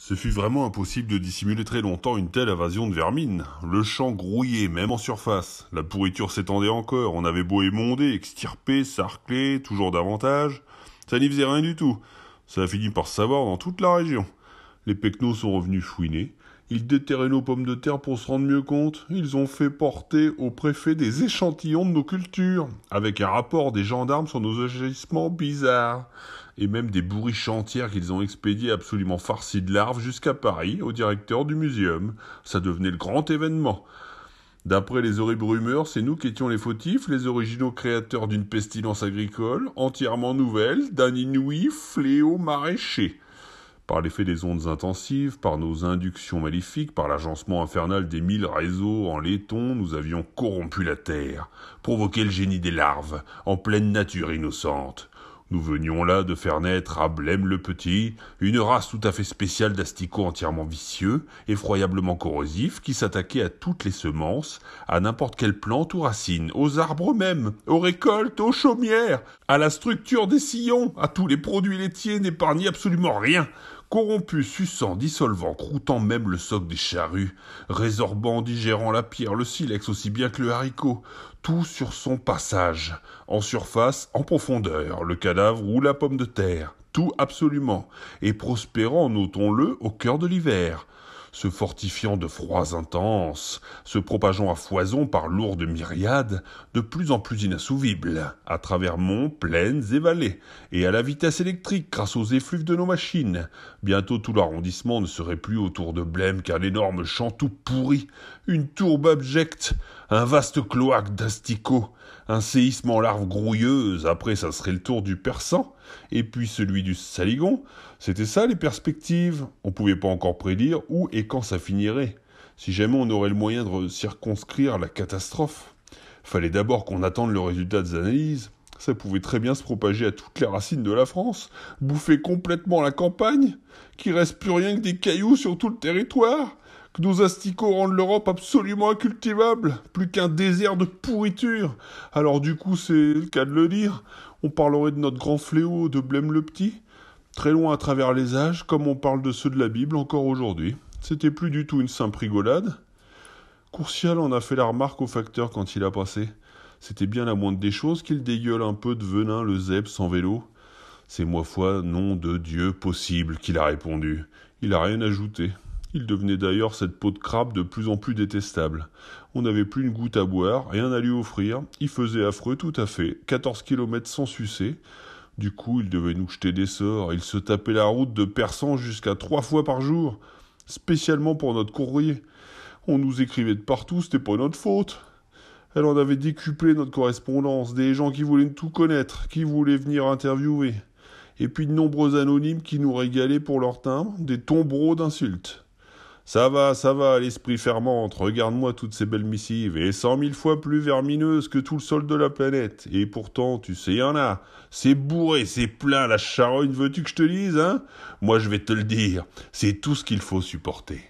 Ce fut vraiment impossible de dissimuler très longtemps une telle invasion de vermine. Le champ grouillait, même en surface. La pourriture s'étendait encore. On avait beau émonder, extirper, sarcler, toujours davantage. Ça n'y faisait rien du tout. Ça a fini par se savoir dans toute la région. Les pecnos sont revenus fouiner. Ils déterraient nos pommes de terre pour se rendre mieux compte. Ils ont fait porter au préfet des échantillons de nos cultures, avec un rapport des gendarmes sur nos agissements bizarres, et même des bourriches entières qu'ils ont expédiées absolument farcies de larves jusqu'à Paris, au directeur du muséum. Ça devenait le grand événement. D'après les horribles rumeurs, c'est nous qui étions les fautifs, les originaux créateurs d'une pestilence agricole, entièrement nouvelle, d'un inouï fléau maraîcher par l'effet des ondes intensives, par nos inductions maléfiques, par l'agencement infernal des mille réseaux en laiton, nous avions corrompu la terre, provoqué le génie des larves, en pleine nature innocente. Nous venions là de faire naître à Blême le Petit une race tout à fait spéciale d'asticots entièrement vicieux, effroyablement corrosifs, qui s'attaquait à toutes les semences, à n'importe quelle plante ou racine, aux arbres mêmes, aux récoltes, aux chaumières, à la structure des sillons, à tous les produits laitiers, n'épargnait absolument rien corrompu, suçant, dissolvant, croûtant même le soc des charrues, résorbant, digérant la pierre, le silex aussi bien que le haricot, tout sur son passage, en surface, en profondeur, le cadavre ou la pomme de terre, tout absolument, et prospérant, notons-le, au cœur de l'hiver se fortifiant de froids intenses, se propageant à foison par lourdes myriades, de plus en plus inassouvibles, à travers monts, plaines et vallées, et à la vitesse électrique grâce aux effluves de nos machines. Bientôt tout l'arrondissement ne serait plus autour de Blême qu'un énorme champ tout pourri, une tourbe abjecte, un vaste cloaque d'asticots, un séisme en larves grouilleuses, après ça serait le tour du Persan, et puis celui du Saligon. C'était ça les perspectives. On pouvait pas encore prédire où et quand ça finirait Si jamais on aurait le moyen de circonscrire la catastrophe Fallait d'abord qu'on attende le résultat des analyses. Ça pouvait très bien se propager à toutes les racines de la France, bouffer complètement la campagne, qu'il reste plus rien que des cailloux sur tout le territoire, que nos asticots rendent l'Europe absolument incultivable, plus qu'un désert de pourriture. Alors du coup, c'est le cas de le dire, on parlerait de notre grand fléau de Blême le Petit, très loin à travers les âges, comme on parle de ceux de la Bible encore aujourd'hui. C'était plus du tout une simple rigolade. Courcial en a fait la remarque au facteur quand il a passé. C'était bien la moindre des choses qu'il dégueule un peu de venin le zeb sans vélo. C'est moi foi nom de Dieu possible qu'il a répondu. Il a rien ajouté. Il devenait d'ailleurs cette peau de crabe de plus en plus détestable. On n'avait plus une goutte à boire, rien à lui offrir, il faisait affreux tout à fait, Quatorze kilomètres sans sucer. Du coup, il devait nous jeter des sorts, il se tapait la route de Persan jusqu'à trois fois par jour spécialement pour notre courrier. On nous écrivait de partout, c'était pas notre faute. Elle en avait décuplé notre correspondance, des gens qui voulaient tout connaître, qui voulaient venir interviewer, et puis de nombreux anonymes qui nous régalaient pour leur timbre des tombereaux d'insultes. Ça va, ça va, l'esprit fermente, regarde-moi toutes ces belles missives, et cent mille fois plus vermineuses que tout le sol de la planète. Et pourtant, tu sais, y en a. C'est bourré, c'est plein, la charogne, veux-tu que je te lise, hein Moi, je vais te le dire, c'est tout ce qu'il faut supporter.